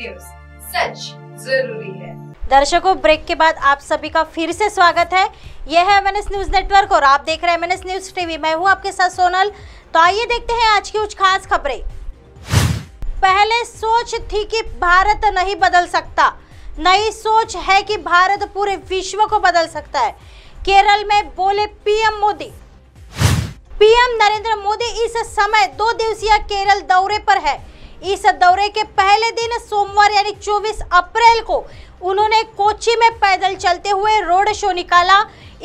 news सच जरूरी है दर्शकों ब्रेक के बाद आप सभी का फिर से स्वागत है यह है एमएनएस न्यूज नेटवर्क और आप देख रहे हैं एमएनएस न्यूज टीवी मैं हूं आपके साथ सोनल तो आइए देखते हैं आज की कुछ खास खबरें पहले सोच थी कि भारत नहीं बदल सकता नई सोच है कि भारत पूरे विश्व को बदल सकता है केरल में बोले पीएम मोदी पीएम नरेंद्र मोदी इस समय दो दिवसीय केरल दौरे पर है इस दौरे के पहले दिन सोमवार यानी 24 अप्रैल को उन्होंने कोची में पैदल चलते हुए रोड शो निकाला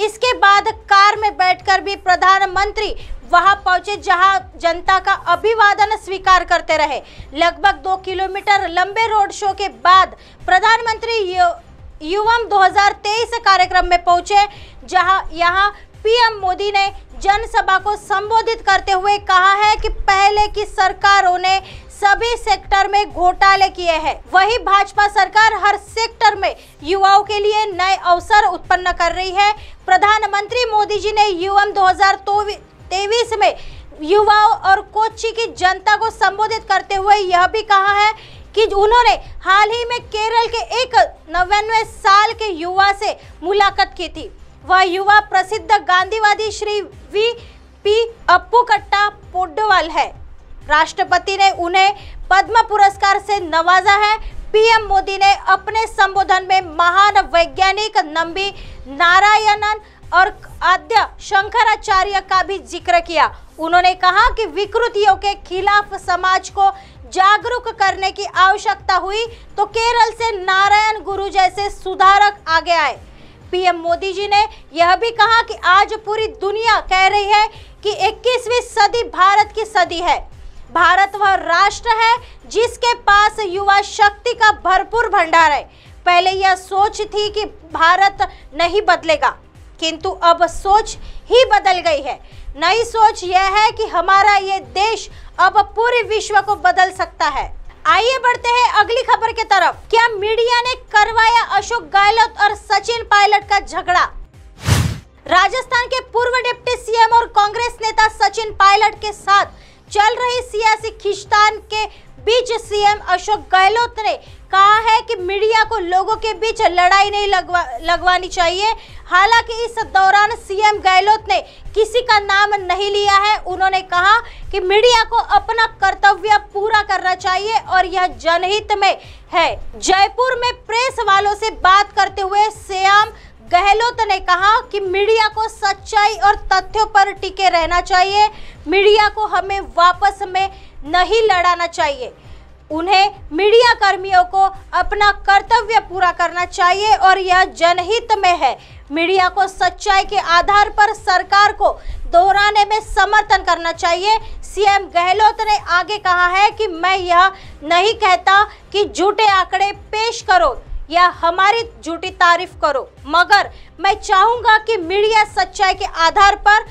इसके बाद कार में बैठकर भी प्रधानमंत्री वहां पहुंचे जहां जनता का अभिवादन स्वीकार करते रहे लगभग दो किलोमीटर लंबे रोड शो के बाद प्रधानमंत्री युवम 2023 कार्यक्रम में पहुंचे जहां यहां पीएम मोदी ने जनसभा को संबोधित करते हुए कहा है कि पहले की सरकारों ने सभी सेक्टर में घोटाले किए हैं वहीं भाजपा सरकार हर सेक्टर में युवाओं के लिए नए अवसर उत्पन्न कर रही है प्रधानमंत्री मोदी जी ने यूएम दो तेईस में युवाओं और कोची की जनता को संबोधित करते हुए यह भी कहा है कि उन्होंने हाल ही में केरल के एक नवानवे साल के युवा से मुलाकात की थी वह युवा प्रसिद्ध गांधीवादी श्री वी पी अप्पू कट्टा पोडवाल है राष्ट्रपति ने उन्हें पद्म पुरस्कार से नवाजा है पीएम मोदी ने अपने संबोधन में महान वैज्ञानिक नंबी नारायणन और आद्य शंकराचार्य का भी जिक्र किया उन्होंने कहा कि विकृतियों के खिलाफ समाज को जागरूक करने की आवश्यकता हुई तो केरल से नारायण गुरु जैसे सुधारक आगे आए पीएम मोदी जी ने यह भी कहा कि आज पूरी दुनिया कह रही है कि 21वीं सदी भारत की सदी है भारत वह राष्ट्र है जिसके पास युवा शक्ति का भरपूर भंडार है पहले यह सोच थी कि भारत नहीं बदलेगा किंतु अब सोच ही बदल गई है नई सोच यह है कि हमारा ये देश अब पूरे विश्व को बदल सकता है आइए बढ़ते हैं अगली खबर के तरफ क्या मीडिया ने करवाया अशोक गहलोत और सचिन पायलट का झगड़ा राजस्थान के पूर्व डिप्टी सीएम और कांग्रेस नेता सचिन पायलट के साथ चल रही सियासी खिंचतान के बीच सीएम अशोक गहलोत ने कहा है कि मीडिया को लोगों के बीच लड़ाई नहीं लगवा लगवानी चाहिए हालांकि इस दौरान सीएम गहलोत ने किसी का नाम नहीं लिया है उन्होंने कहा कि मीडिया को अपना कर्तव्य पूरा करना चाहिए और यह जनहित में है जयपुर में प्रेस वालों से बात करते हुए श्याम गहलोत ने कहा कि मीडिया को सच्चाई और तथ्यों पर टिके रहना चाहिए मीडिया को हमें वापस में नहीं लड़ाना चाहिए उन्हें मीडिया कर्मियों को अपना कर्तव्य पूरा करना चाहिए और यह जनहित में है मीडिया को सच्चाई के आधार पर सरकार को दोहराने में समर्थन करना चाहिए सीएम गहलोत ने आगे कहा है कि मैं यह नहीं कहता कि झूठे आंकड़े पेश करो या हमारी झूठी तारीफ करो मगर मैं चाहूंगा कि मीडिया सच्चाई के आधार पर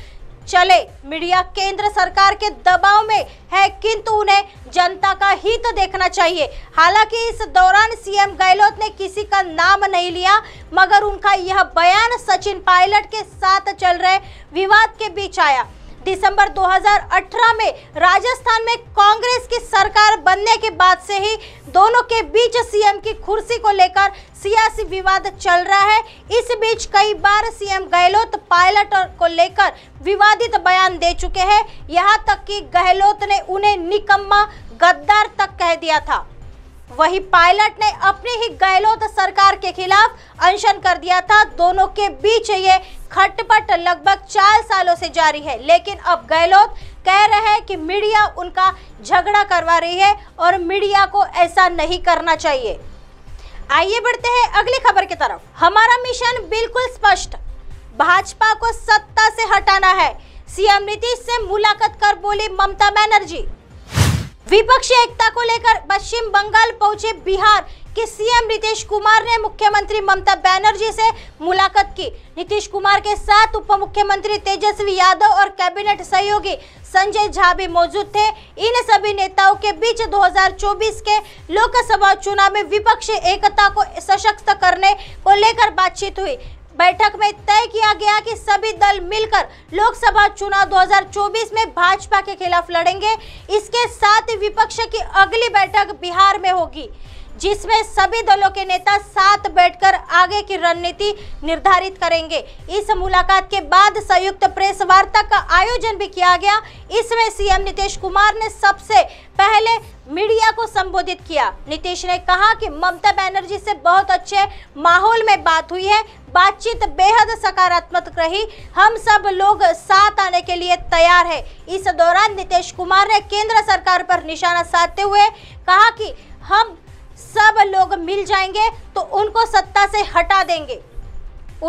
चले मीडिया केंद्र सरकार के दबाव में है किंतु उन्हें जनता का हित देखना चाहिए हालांकि इस दौरान सीएम गहलोत ने किसी का नाम नहीं लिया मगर उनका यह बयान सचिन पायलट के साथ चल रहे विवाद के बीच आया दिसंबर 2018 में राजस्थान में कांग्रेस की सरकार बनने के बाद से ही दोनों के बीच सीएम की कुर्सी को लेकर सियासी विवाद चल रहा है इस बीच कई बार सीएम गहलोत पायलट को लेकर विवादित बयान दे चुके हैं यहाँ तक कि गहलोत ने उन्हें निकम्मा गद्दार तक कह दिया था वहीं पायलट ने अपने ही गहलोत सरकार के खिलाफ अनशन कर दिया था दोनों के बीच ये खटपट लगभग चार सालों से जारी है लेकिन अब गहलोत कह रहे हैं कि मीडिया उनका झगड़ा करवा रही है और मीडिया को ऐसा नहीं करना चाहिए आइए बढ़ते हैं अगली खबर की तरफ हमारा मिशन बिल्कुल स्पष्ट भाजपा को सत्ता से हटाना है सीएम नीतीश से मुलाकात कर बोली ममता बनर्जी विपक्षी एकता को लेकर पश्चिम बंगाल पहुंचे बिहार के सीएम नीतीश कुमार ने मुख्यमंत्री ममता बनर्जी से मुलाकात की नीतीश कुमार के साथ उप मुख्यमंत्री तेजस्वी यादव और कैबिनेट सहयोगी संजय झा भी मौजूद थे इन सभी नेताओं के बीच 2024 के लोकसभा चुनाव में विपक्षी एकता को सशक्त करने को लेकर बातचीत हुई बैठक में तय किया गया कि सभी दल मिलकर लोकसभा चुनाव 2024 में भाजपा के खिलाफ लड़ेंगे इसके साथ विपक्ष की अगली बैठक बिहार में होगी जिसमें सभी दलों के नेता साथ बैठकर आगे की रणनीति निर्धारित करेंगे इस मुलाकात के बाद संयुक्त प्रेस वार्ता का आयोजन भी किया गया इसमें सीएम नीतीश कुमार ने सबसे पहले मीडिया को संबोधित किया नीतीश ने कहा कि ममता बनर्जी से बहुत अच्छे माहौल में बात हुई है बातचीत बेहद सकारात्मक रही हम सब लोग साथ आने के लिए तैयार है इस दौरान नीतीश कुमार ने केंद्र सरकार पर निशाना साधते हुए कहा कि हम सब लोग मिल जाएंगे तो उनको सत्ता से हटा देंगे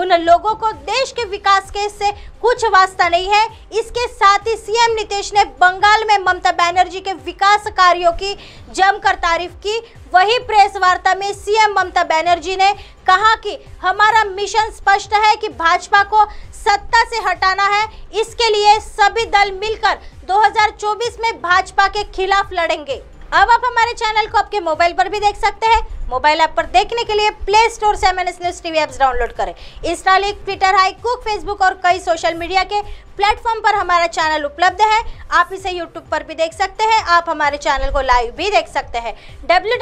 उन लोगों को देश के विकास के से कुछ वास्ता नहीं है इसके साथ ही सीएम नीतीश ने बंगाल में ममता बनर्जी के विकास कार्यों की जमकर तारीफ की वही प्रेस वार्ता में सीएम ममता बनर्जी ने कहा कि हमारा मिशन स्पष्ट है कि भाजपा को सत्ता से हटाना है इसके लिए सभी दल मिलकर 2024 में भाजपा के खिलाफ लड़ेंगे अब आप हमारे चैनल को आपके मोबाइल पर भी देख सकते हैं मोबाइल ऐप पर देखने के लिए प्ले स्टोर से M N S news TV apps download करें इंस्टा लिंक ट्विटर हाई कुक फेसबुक और कई सोशल मीडिया के प्लेटफॉर्म पर हमारा चैनल उपलब्ध है आप इसे यूट्यूब पर भी देख सकते हैं आप हमारे चैनल को लाइव भी देख सकते हैं डब्ल्यू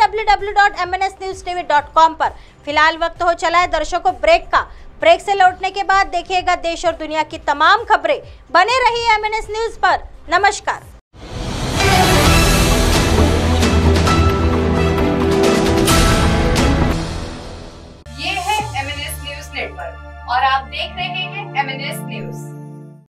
पर फिलहाल वक्त हो चला है दर्शकों ब्रेक का ब्रेक से लौटने के बाद देखिएगा देश और दुनिया की तमाम खबरें बने रही एम न्यूज पर नमस्कार